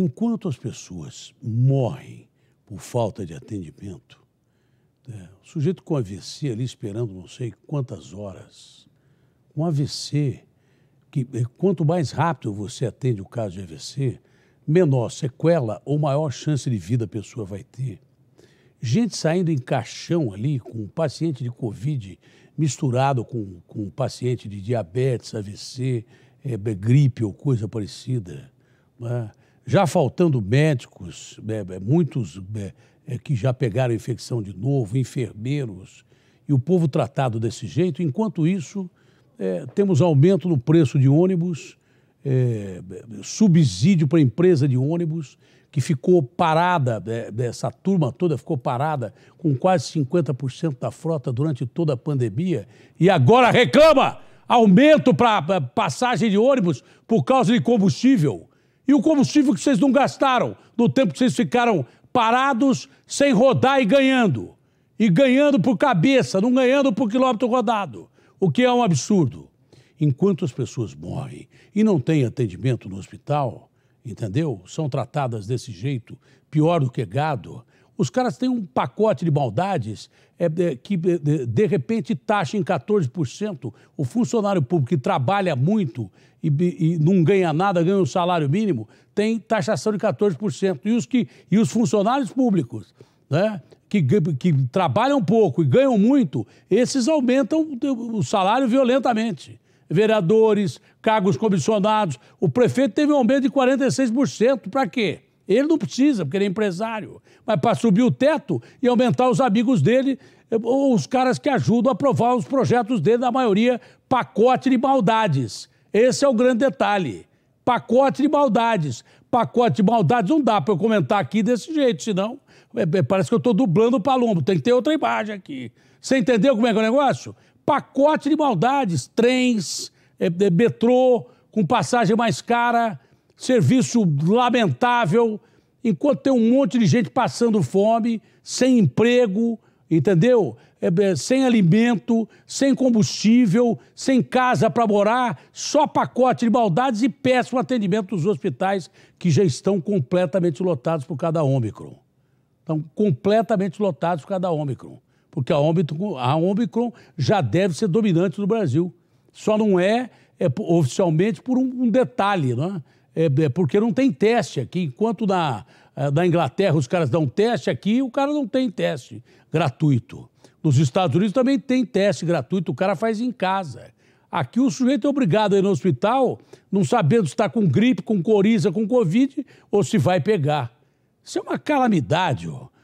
enquanto as pessoas morrem por falta de atendimento, né, o sujeito com AVC ali esperando não sei quantas horas, com um AVC, que eh, quanto mais rápido você atende o caso de AVC, menor sequela ou maior chance de vida a pessoa vai ter. Gente saindo em caixão ali com um paciente de Covid misturado com, com um paciente de diabetes, AVC, é, eh, gripe ou coisa parecida. Né? já faltando médicos, é, é muitos é, é, que já pegaram infecção de novo, enfermeiros, e o povo tratado desse jeito. Enquanto isso, é, temos aumento no preço de ônibus, subsídio para a empresa de ônibus, que ficou parada, essa turma toda ficou parada com quase 50% da frota durante toda a pandemia e agora reclama aumento para passagem de ônibus por causa de combustível e o combustível que vocês não gastaram no tempo que vocês ficaram parados sem rodar e ganhando. E ganhando por cabeça, não ganhando por quilômetro rodado, o que é um absurdo. Enquanto as pessoas morrem e não têm atendimento no hospital, entendeu? São tratadas desse jeito, pior do que gado. Os caras têm um pacote de maldades é, é, que, é, de repente, taxa em 14% o funcionário público que trabalha muito e, e, não ganha nada, ganha um salário mínimo, tem taxação de 14%. E os, que, e os funcionários públicos, né? Que, que trabalham pouco e ganham muito, esses aumentam o salário violentamente vereadores, cargos comissionados. O prefeito teve um aumento de 46%. Para quê? Ele não precisa, porque ele é empresário. Mas para subir o teto e aumentar os amigos dele, ou os caras que ajudam a aprovar os projetos dele, na maioria, pacote de maldades. Esse é o grande detalhe. Pacote de maldades. Pacote de maldades não dá para eu comentar aqui desse jeito, senão é, é, parece que eu estou dublando o Palumbo. Tem que ter outra imagem aqui. Você entendeu como é que é o negócio? Pacote de maldades. Trens, é, metrô, com passagem mais cara serviço lamentável, enquanto tem um monte de gente passando fome, sem emprego, entendeu? É, é, sem alimento, sem combustível, sem casa para morar, só pacote de maldades e péssimo atendimento dos hospitais que já estão completamente lotados por cada Ômicron. Estão completamente lotados por cada Ômicron. Porque a Ômicron, a Ômicron já deve ser dominante no Brasil. Só não é, é oficialmente por um, um detalhe, não é? É, é, porque não tem teste aqui. Enquanto na, é, na Inglaterra os caras dão teste aqui, o cara não tem teste gratuito. Nos Estados Unidos também tem teste gratuito, o cara faz em casa. Aqui o sujeito é obrigado a ir no hospital, não sabendo se está com gripe, com coriza, com covid, ou se vai pegar. Isso é uma calamidade, ó.